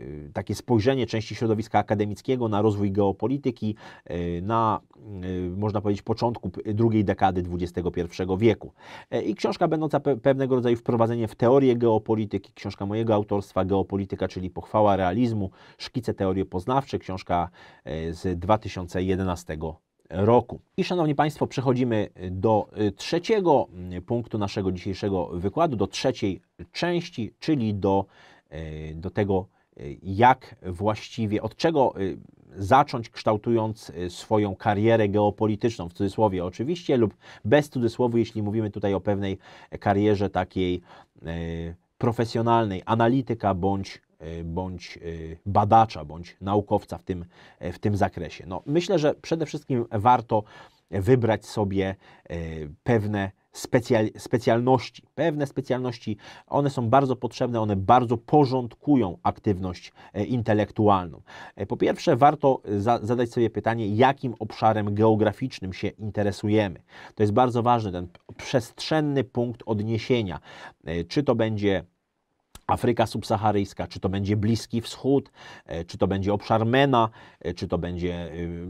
Y, takie spojrzenie części środowiska akademickiego na rozwój geopolityki y, na, y, można powiedzieć, początku drugiej dekady XXI wieku. E, I książka będąca pewnego rodzaju wprowadzeniem w teorię geopolityki, książka mojego autorstwa Geopolityka, czyli pochwała realizmu, szkice teorie poznawcze, książka e, z 2011 roku. I szanowni Państwo, przechodzimy e, do trzeciego punktu naszego dzisiejszego wykładu, do trzeciej części, czyli do, do tego Y, jak właściwie, od czego y, zacząć kształtując y, swoją karierę geopolityczną, w cudzysłowie oczywiście, lub bez cudzysłowu, jeśli mówimy tutaj o pewnej karierze takiej profesjonalnej, analityka bądź bądź badacza, bądź naukowca w tym, w tym zakresie. No, myślę, że przede wszystkim warto wybrać sobie pewne specjal, specjalności. Pewne specjalności, one są bardzo potrzebne, one bardzo porządkują aktywność e, intelektualną. E, po pierwsze, warto e, za, zadać sobie pytanie, jakim obszarem geograficznym się interesujemy. To jest bardzo ważny ten przestrzenny punkt odniesienia. Czy to będzie Afryka subsaharyjska, czy to będzie Bliski Wschód, e, czy to będzie obszar MENA, e, czy to będzie e,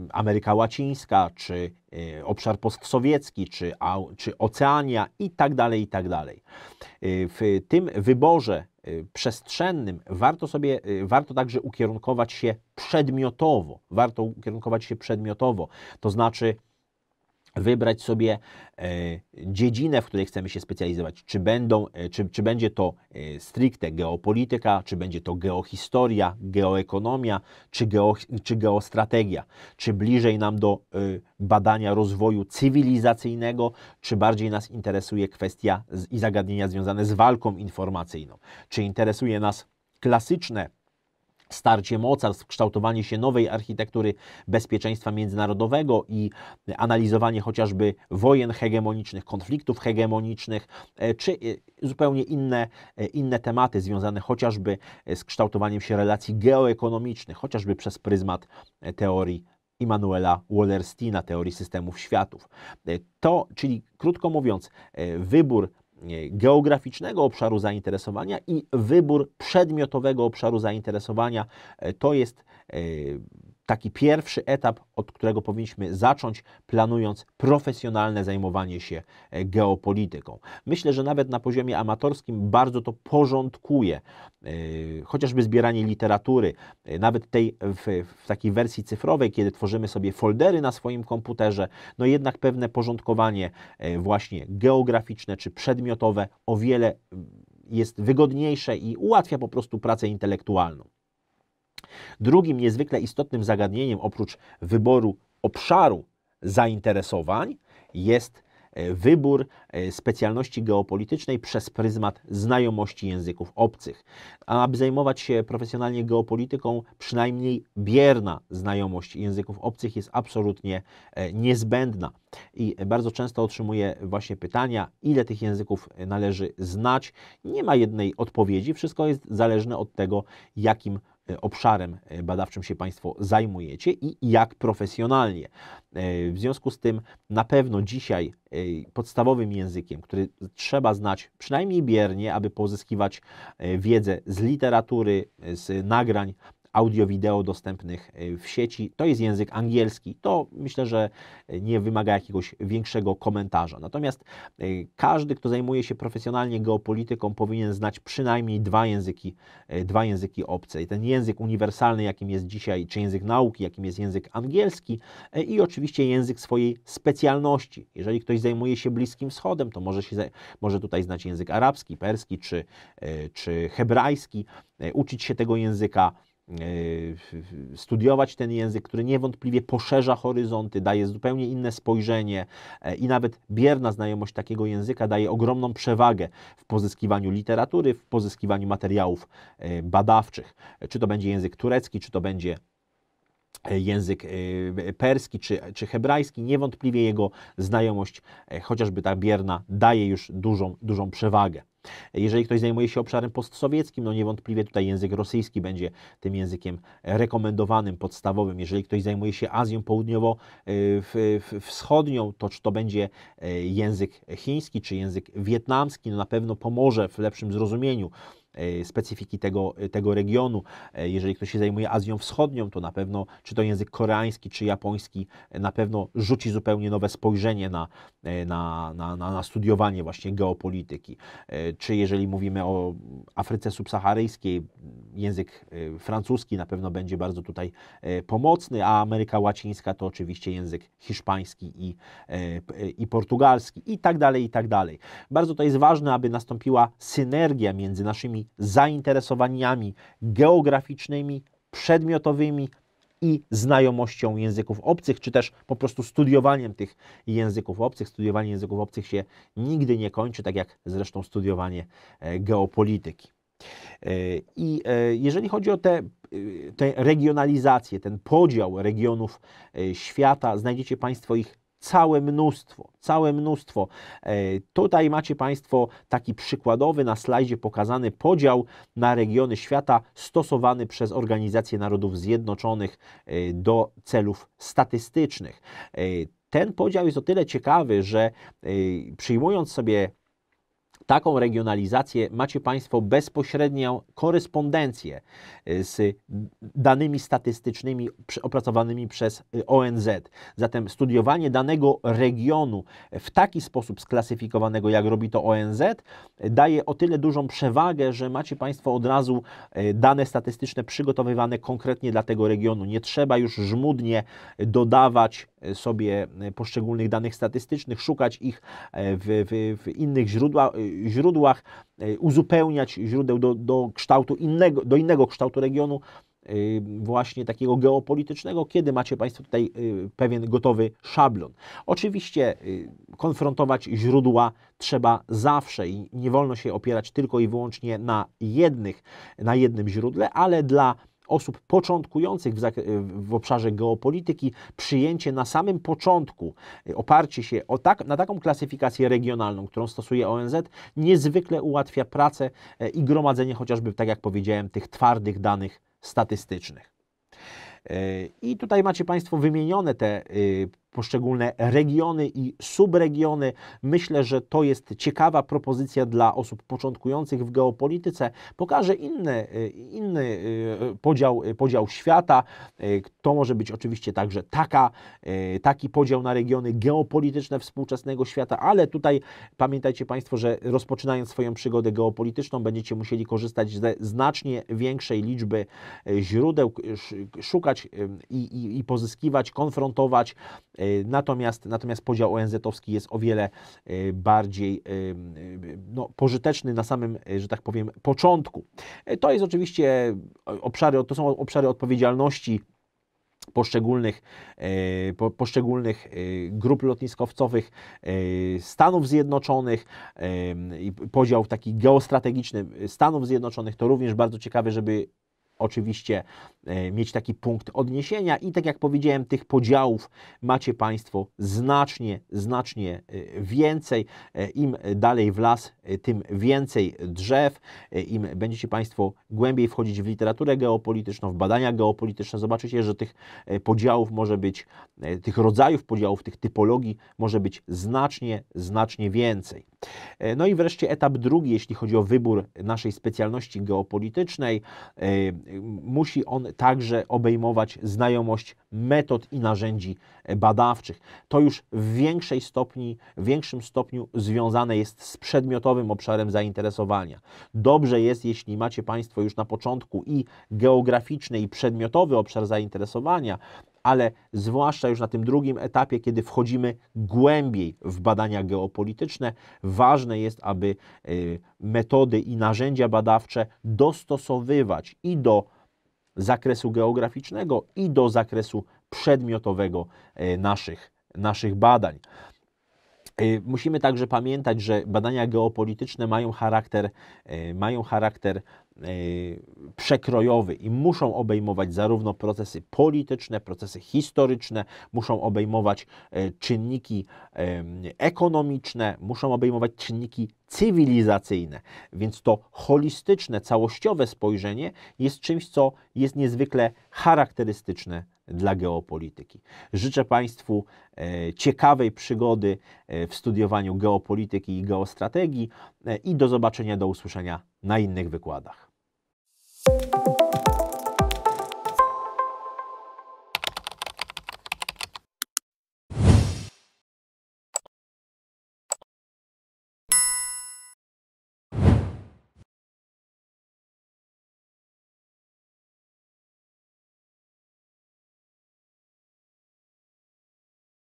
Ameryka Łacińska, czy obszar postsowiecki, czy, czy Oceania i tak dalej, i tak dalej. W tym wyborze przestrzennym warto sobie, warto także ukierunkować się przedmiotowo. Warto ukierunkować się przedmiotowo, to znaczy wybrać sobie e, dziedzinę, w której chcemy się specjalizować. Czy, będą, e, czy, czy będzie to e, stricte geopolityka, czy będzie to geohistoria, geoekonomia, czy, geo, czy geostrategia. Czy bliżej nam do badania rozwoju cywilizacyjnego, czy bardziej nas interesuje kwestia i zagadnienia związane z walką informacyjną. Czy interesuje nas klasyczne starcie mocarstw, kształtowanie się nowej architektury bezpieczeństwa międzynarodowego i analizowanie chociażby wojen hegemonicznych, konfliktów hegemonicznych, e, czy e, zupełnie inne, e, inne tematy związane chociażby z kształtowaniem się relacji geoekonomicznych, chociażby przez pryzmat teorii Immanuela Wallersteina, teorii systemów światów. To, czyli krótko mówiąc, wybór E, geograficznego obszaru zainteresowania i wybór przedmiotowego obszaru zainteresowania. E, to jest e, taki pierwszy etap, od którego powinniśmy zacząć, planując profesjonalne zajmowanie się e, geopolityką. Myślę, że nawet na poziomie amatorskim bardzo to porządkuje, e, chociażby zbieranie literatury, e, nawet tej w, w takiej wersji cyfrowej, kiedy tworzymy sobie foldery na swoim komputerze, no jednak pewne porządkowanie właśnie geograficzne czy przedmiotowe o wiele mm, jest wygodniejsze i ułatwia po prostu pracę intelektualną. Drugim niezwykle istotnym zagadnieniem, oprócz wyboru obszaru zainteresowań, jest e, wybór e, specjalności geopolitycznej przez pryzmat znajomości języków obcych. aby zajmować się profesjonalnie geopolityką, przynajmniej bierna znajomość języków obcych jest absolutnie e, niezbędna. I bardzo często otrzymuję właśnie pytania, ile tych języków należy znać. Nie ma jednej odpowiedzi, wszystko jest zależne od tego, jakim E, obszarem e, badawczym się Państwo zajmujecie i jak profesjonalnie. E, w związku z tym na pewno dzisiaj podstawowym językiem, który trzeba znać przynajmniej biernie, aby pozyskiwać wiedzę z literatury, z nagrań audio-wideo dostępnych e, w sieci. To jest język angielski. To myślę, że nie wymaga jakiegoś większego komentarza. Natomiast e, każdy, kto zajmuje się profesjonalnie geopolityką, powinien znać przynajmniej dwa języki, e, dwa języki obce. I ten język uniwersalny, jakim jest dzisiaj, czy język nauki, jakim jest język angielski i oczywiście język swojej specjalności. Jeżeli ktoś zajmuje się Bliskim Wschodem, to może, się, może tutaj znać język arabski, perski czy, czy hebrajski, uczyć się tego języka E, studiować ten język, który niewątpliwie poszerza horyzonty, daje zupełnie inne spojrzenie e, i nawet bierna znajomość takiego języka daje ogromną przewagę w pozyskiwaniu literatury, w pozyskiwaniu materiałów e, badawczych. Czy to będzie język turecki, czy to będzie E, język e, e, perski czy, czy hebrajski, niewątpliwie jego znajomość, chociażby ta bierna, daje już dużą, dużą przewagę. Jeżeli ktoś zajmuje się obszarem postsowieckim, no niewątpliwie tutaj język rosyjski będzie tym językiem rekomendowanym, podstawowym. Jeżeli ktoś zajmuje się Azją południowo-wschodnią, to czy to będzie język chiński, czy język wietnamski, no na pewno pomoże w lepszym zrozumieniu E, specyfiki tego, e, tego regionu. E, jeżeli ktoś się zajmuje Azją Wschodnią, to na pewno czy to język koreański, czy japoński, na pewno rzuci zupełnie nowe spojrzenie na, na, na, na studiowanie właśnie geopolityki. Czy jeżeli mówimy o Afryce subsaharyjskiej, język francuski na pewno będzie bardzo tutaj pomocny, a Ameryka Łacińska to oczywiście język hiszpański i, i portugalski i tak dalej, i tak dalej. Bardzo to jest ważne, aby nastąpiła synergia między naszymi zainteresowaniami geograficznymi, przedmiotowymi i znajomością języków obcych, czy też po prostu studiowaniem tych języków obcych. Studiowanie języków obcych się nigdy nie kończy, tak jak zresztą studiowanie e, geopolityki. E, I e, jeżeli chodzi o te, te ten podział regionów świata, znajdziecie Państwo ich całe mnóstwo, całe mnóstwo. E, tutaj macie Państwo taki przykładowy na slajdzie pokazany podział na regiony świata stosowany przez Organizację Narodów Zjednoczonych e, do celów statystycznych. E, ten podział jest o tyle ciekawy, że przyjmując sobie taką regionalizację macie Państwo bezpośrednią korespondencję y, z danymi statystycznymi opracowanymi przez y, ONZ. Zatem studiowanie danego regionu w taki sposób sklasyfikowanego, jak robi to ONZ, daje o tyle dużą przewagę, że macie Państwo od razu y, dane statystyczne przygotowywane konkretnie dla tego regionu. Nie trzeba już żmudnie dodawać sobie e, poszczególnych danych statystycznych, szukać ich e, w, w, w innych źródła, e, źródłach, uzupełniać źródeł do, do kształtu innego, do innego kształtu regionu właśnie takiego geopolitycznego, kiedy macie Państwo tutaj pewien gotowy szablon. Oczywiście konfrontować źródła trzeba zawsze i nie wolno się opierać tylko i wyłącznie na jednych, na jednym źródle, ale dla osób początkujących w, w, obszarze geopolityki, przyjęcie na samym początku, y, oparcie się tak, na taką klasyfikację regionalną, którą stosuje ONZ, niezwykle ułatwia pracę y, i gromadzenie chociażby, tak jak powiedziałem, tych twardych danych statystycznych. Y, I tutaj macie Państwo wymienione te poszczególne regiony i subregiony. Myślę, że to jest ciekawa propozycja dla osób początkujących w geopolityce. Pokaże inny, y, inny y, podział, y, podział świata. To może być oczywiście także taka, taki podział na regiony geopolityczne współczesnego świata, ale tutaj pamiętajcie Państwo, że rozpoczynając swoją przygodę geopolityczną, będziecie musieli korzystać ze znacznie większej liczby źródeł, szukać i, i, i pozyskiwać, konfrontować E, natomiast, natomiast podział ONZ-owski jest o wiele e, bardziej e, no, pożyteczny na samym, że tak powiem, początku. To jest oczywiście obszary, to są obszary odpowiedzialności poszczególnych, poszczególnych grup lotniskowcowych Stanów Zjednoczonych i podział taki geostrategiczny Stanów Zjednoczonych to również bardzo ciekawe, żeby oczywiście e, mieć taki punkt odniesienia i tak jak powiedziałem, tych podziałów macie Państwo znacznie, znacznie e, więcej. E, Im dalej w las, tym więcej drzew, im będziecie Państwo głębiej wchodzić w literaturę geopolityczną, w badania geopolityczne, zobaczycie, że tych podziałów może być, tych rodzajów podziałów, tych typologii może być znacznie, znacznie więcej. E, no i wreszcie etap drugi, jeśli chodzi o wybór naszej specjalności geopolitycznej, e, musi on także obejmować znajomość metod i narzędzi badawczych. To już w większej stopni, w większym stopniu związane jest z przedmiotowym obszarem zainteresowania. Dobrze jest, jeśli macie Państwo już na początku i geograficzny, i przedmiotowy obszar zainteresowania, ale zwłaszcza już na tym drugim etapie, kiedy wchodzimy głębiej w badania geopolityczne, ważne jest, aby y, metody i narzędzia badawcze dostosowywać i do zakresu geograficznego, i do zakresu przedmiotowego y, naszych, naszych badań. Y, musimy także pamiętać, że badania geopolityczne mają charakter, mają charakter E, przekrojowy i muszą obejmować zarówno procesy polityczne, procesy historyczne, muszą obejmować e, czynniki ekonomiczne, muszą obejmować czynniki cywilizacyjne. Więc to holistyczne, całościowe spojrzenie jest czymś, co jest niezwykle charakterystyczne dla geopolityki. Życzę Państwu e, ciekawej przygody w studiowaniu geopolityki i geostrategii i do zobaczenia, do usłyszenia na innych wykładach.